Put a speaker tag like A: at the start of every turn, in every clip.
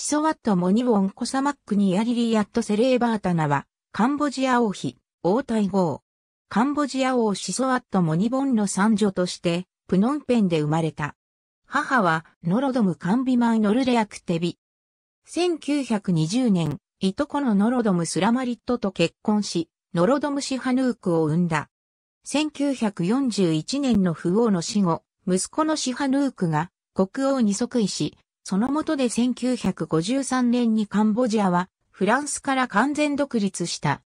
A: シソワットモニウォンコサマックニアリリアットセレーバータナは、カンボジア王妃、王太后。カンボジア王シソワットモニボンの三女として、プノンペンで生まれた。母は、ノロドムカンビマイノルレアクテビ。1920年、いとこのノロドムスラマリットと結婚し、ノロドムシハヌークを生んだ。1941年の不王の死後、息子のシハヌークが国王に即位し、その下で1953年にカンボジアはフランスから完全独立した。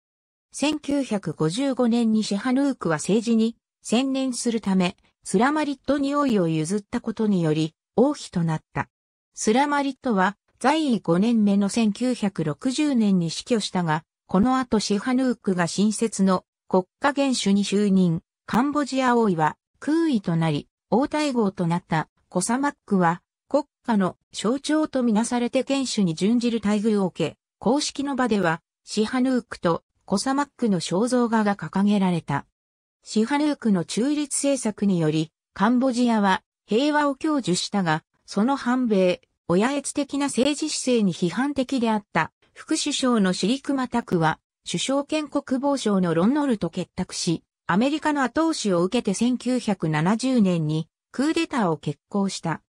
A: 1955年にシェハヌークは政治に専念するため、スラマリットに王位を譲ったことにより、王妃となった。スラマリットは在位5年目の1960年に死去したが、この後シハヌークが新設の国家元首に就任、カンボジア王位は空位となり、王太后となったコサマックは国家の象徴とみなされて元首に準じる待遇を受け、公式の場では、シハヌークとコサマックの肖像画が掲げられた。シハヌークの中立政策により、カンボジアは平和を享受したが、その反米、親越的な政治姿勢に批判的であった副首相のシリクマタクは、首相兼国防省のロンノルと結託し、アメリカの後押しを受けて1970年にクーデターを決行した。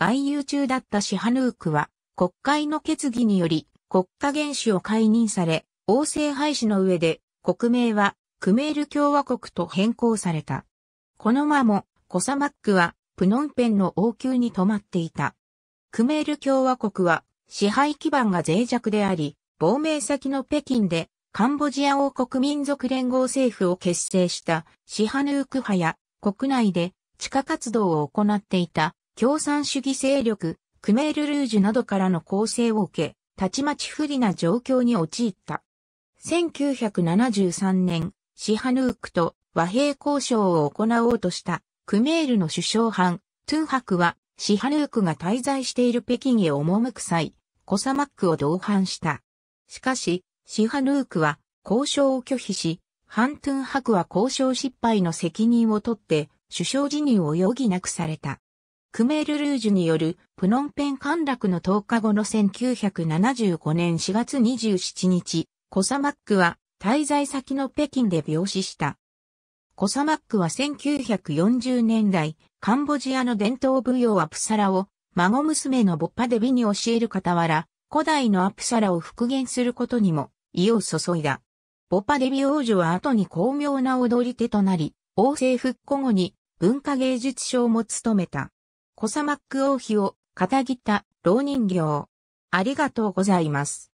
A: 外遊中だったシハヌークは、国会の決議により、国家元首を解任され、王政廃止の上で、国名は、クメール共和国と変更された。この間も、コサマックは、プノンペンの王宮に泊まっていた。クメール共和国は、支配基盤が脆弱であり、亡命先の北京で、カンボジア王国民族連合政府を結成したシハヌーク派や国内で地下活動を行っていた共産主義勢力、クメールルージュなどからの攻勢を受け、たちまち不利な状況に陥った。1973年、シハヌークと和平交渉を行おうとしたクメールの首相班、トゥンハクはシハヌークが滞在している北京へ赴く際、コサマックを同伴した。しかし、シハヌークは交渉を拒否し、ハントゥンハクは交渉失敗の責任を取って首相辞任を余儀なくされた。クメール・ルージュによるプノンペン陥落の10日後の1975年4月27日、コサマックは滞在先の北京で病死した。コサマックは1940年代、カンボジアの伝統舞踊アプサラを孫娘のボッパデビに教える傍ら、古代のアプサラを復元することにも意を注いだ。ボッパデビ王女は後に巧妙な踊り手となり、王政復古後に文化芸術賞も務めた。コサマック王妃を、片った、老人形。ありがとうございます。